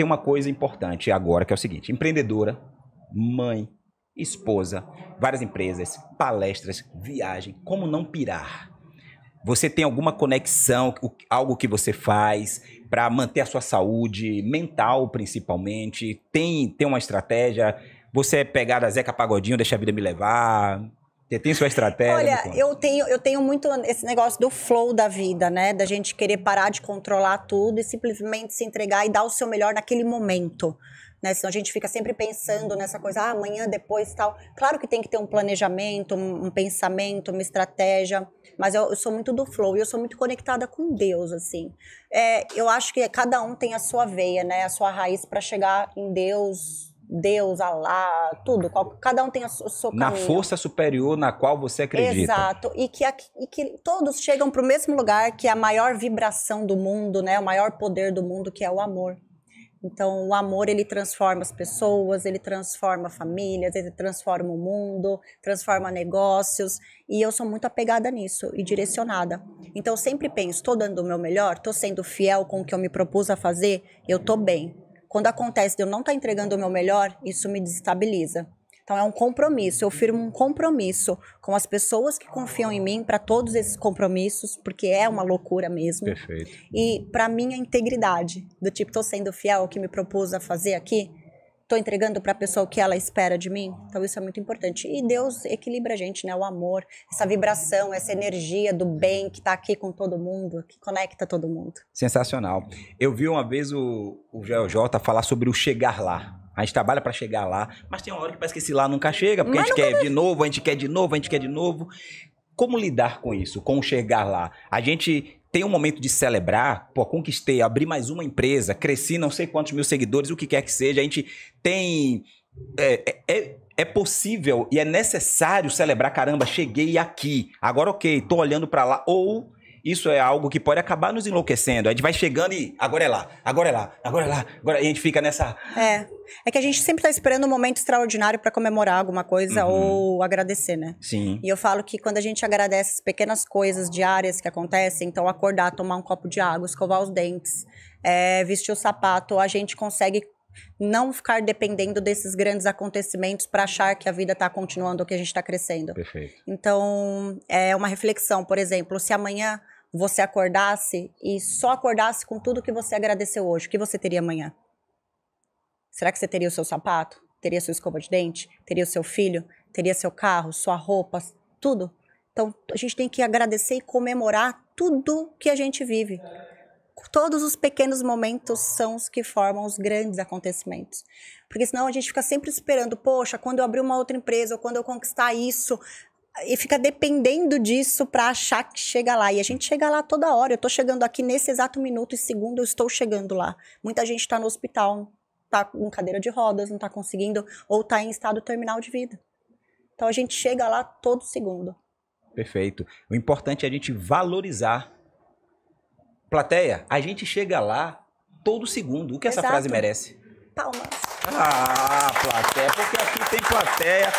tem uma coisa importante agora que é o seguinte: empreendedora, mãe, esposa, várias empresas, palestras, viagem, como não pirar? Você tem alguma conexão, algo que você faz para manter a sua saúde mental, principalmente? Tem, tem uma estratégia? Você é pegada Zeca Pagodinho, deixa a vida me levar? Você tem sua estratégia? Olha, eu tenho, eu tenho muito esse negócio do flow da vida, né? Da gente querer parar de controlar tudo e simplesmente se entregar e dar o seu melhor naquele momento. Né? Senão a gente fica sempre pensando nessa coisa, ah, amanhã, depois tal. Claro que tem que ter um planejamento, um, um pensamento, uma estratégia, mas eu, eu, sou muito do flow e eu sou muito conectada com Deus, assim. É, eu acho que cada um tem a sua veia, né? A sua raiz para chegar em Deus, Deus, Alá, tudo. Cada um tem a sua. caminho. Na força superior na qual você acredita. Exato. E que, e que todos chegam para o mesmo lugar, que é a maior vibração do mundo, né? O maior poder do mundo, que é o amor. Então, o amor ele transforma as pessoas, ele transforma famílias, ele transforma o mundo, transforma negócios. E eu sou muito apegada nisso e direcionada. Então, eu sempre penso: estou dando o meu melhor, estou sendo fiel com o que eu me propus a fazer, eu estou bem. Quando acontece de eu não estar tá entregando o meu melhor, isso me desestabiliza. Então é um compromisso. Eu firmo um compromisso com as pessoas que confiam em mim para todos esses compromissos, porque é uma loucura mesmo. Perfeito. E para minha integridade, do tipo, estou sendo fiel ao que me propus a fazer aqui, estou entregando para a pessoa o que ela espera de mim? Então isso é muito importante. E Deus equilibra a gente, né? O amor, essa vibração, essa energia do bem que está aqui com todo mundo, que conecta todo mundo. Sensacional. Eu vi uma vez o, o GLJ falar sobre o chegar lá. A gente trabalha para chegar lá, mas tem uma hora que parece que esse lá nunca chega, porque mas a gente quer de novo, a gente quer de novo, a gente quer de novo. Como lidar com isso, com chegar lá? A gente tem um momento de celebrar, pô, conquistei, abri mais uma empresa, cresci não sei quantos mil seguidores, o que quer que seja, a gente tem. É, é, é, é possível e é necessário celebrar, caramba, cheguei aqui, agora ok, tô olhando para lá, ou isso é algo que pode acabar nos enlouquecendo. A gente vai chegando e agora é lá, agora é lá, agora é lá, agora e a gente fica nessa. É. É que a gente sempre está esperando um momento extraordinário para comemorar alguma coisa uhum. ou agradecer, né? Sim. E eu falo que quando a gente agradece as pequenas coisas diárias que acontecem, então acordar, tomar um copo de água, escovar os dentes, é, vestir o sapato, a gente consegue não ficar dependendo desses grandes acontecimentos para achar que a vida está continuando ou que a gente está crescendo. Perfeito. Então, é uma reflexão, por exemplo, se amanhã você acordasse e só acordasse com tudo que você agradeceu hoje, o que você teria amanhã? Será que você teria o seu sapato? Teria sua escova de dente? Teria o seu filho? Teria seu carro, sua roupa, tudo? Então a gente tem que agradecer e comemorar tudo que a gente vive. Todos os pequenos momentos são os que formam os grandes acontecimentos. Porque senão a gente fica sempre esperando, poxa, quando eu abrir uma outra empresa, ou quando eu conquistar isso, e fica dependendo disso para achar que chega lá. E a gente chega lá toda hora. Eu estou chegando aqui nesse exato minuto e segundo, eu estou chegando lá. Muita gente está no hospital, está com cadeira de rodas, não está conseguindo, ou está em estado terminal de vida. Então a gente chega lá todo segundo. Perfeito. O importante é a gente valorizar. Plateia, a gente chega lá todo segundo. O que exato. essa frase merece? Palmas. Ah, plateia, porque aqui tem plateia.